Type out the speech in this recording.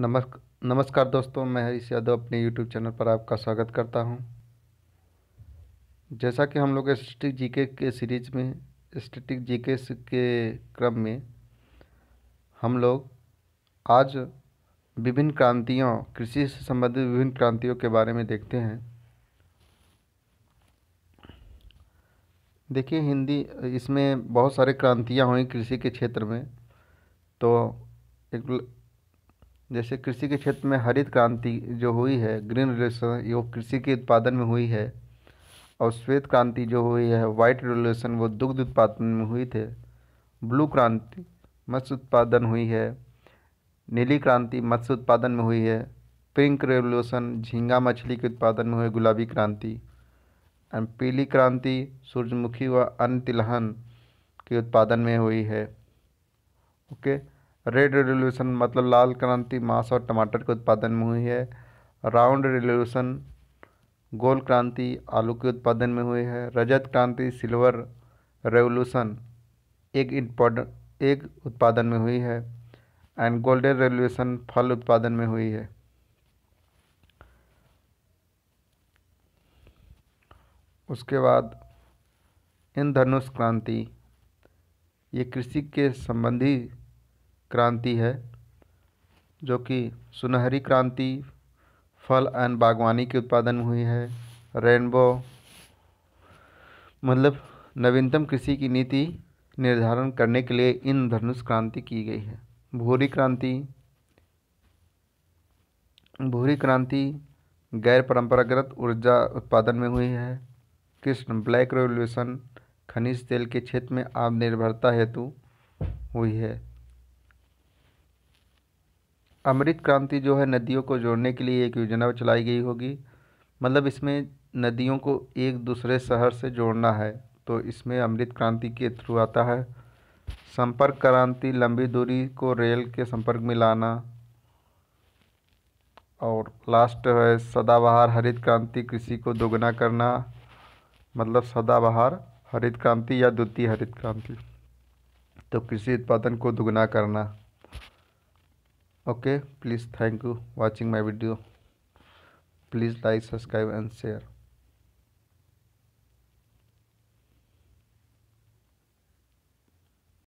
नमस्क नमस्कार दोस्तों मैं हरीश यादव अपने YouTube चैनल पर आपका स्वागत करता हूं। जैसा कि हम लोग स्टेटिक जीके के सीरीज में स्टेटिक जीके के क्रम में हम लोग आज विभिन्न क्रांतियों कृषि से संबंधित विभिन्न क्रांतियों के बारे में देखते हैं देखिए हिंदी इसमें बहुत सारे क्रांतियाँ हुई कृषि के क्षेत्र में तो एक जैसे कृषि के क्षेत्र में हरित क्रांति जो हुई है ग्रीन रिवोल्यूशन वो कृषि के उत्पादन में हुई है और श्वेत क्रांति जो हुई है वाइट रिवोल्यूशन वो दुग्ध उत्पादन में हुई थे ब्लू क्रांति मत्स्य उत्पादन हुई है नीली क्रांति मत्स्य उत्पादन में हुई है पिंक रेवोल्यूशन झींगा मछली के उत्पादन में हुई गुलाबी क्रांति एंड पीली क्रांति सूर्यमुखी व अन्य तिलहन के उत्पादन में हुई है ओके okay? रेड रेवल्यूशन मतलब लाल क्रांति मांस और टमाटर के उत्पादन में हुई है राउंड रेवल्यूशन गोल क्रांति आलू के उत्पादन में हुई है रजत क्रांति सिल्वर रेवोल्यूशन एक इम्पोर्टेंट एक उत्पादन में हुई है एंड गोल्डन रेवोल्यूशन फल उत्पादन में हुई है उसके बाद इन धनुष क्रांति ये कृषि के संबंधी क्रांति है जो कि सुनहरी क्रांति फल एंड बागवानी के उत्पादन में हुई है रेनबो मतलब नवीनतम कृषि की नीति निर्धारण करने के लिए इन धनुष क्रांति की गई है भूरी क्रांति भूरी क्रांति गैर परंपरागत ऊर्जा उत्पादन में हुई है कृष्ण ब्लैक रेवोल्यूशन खनिज तेल के क्षेत्र में आत्मनिर्भरता हेतु हुई है अमृत क्रांति जो है नदियों को जोड़ने के लिए एक योजना चलाई गई होगी मतलब इसमें नदियों को एक दूसरे शहर से जोड़ना है तो इसमें अमृत क्रांति के थ्रू आता है संपर्क क्रांति लंबी दूरी को रेल के संपर्क में लाना और लास्ट है सदाबहार हरित क्रांति कृषि को दोगुना करना मतलब सदाबहार हरित क्रांति या द्वितीय हरित क्रांति तो कृषि उत्पादन को दोगुना करना okay please thank you watching my video please like subscribe and share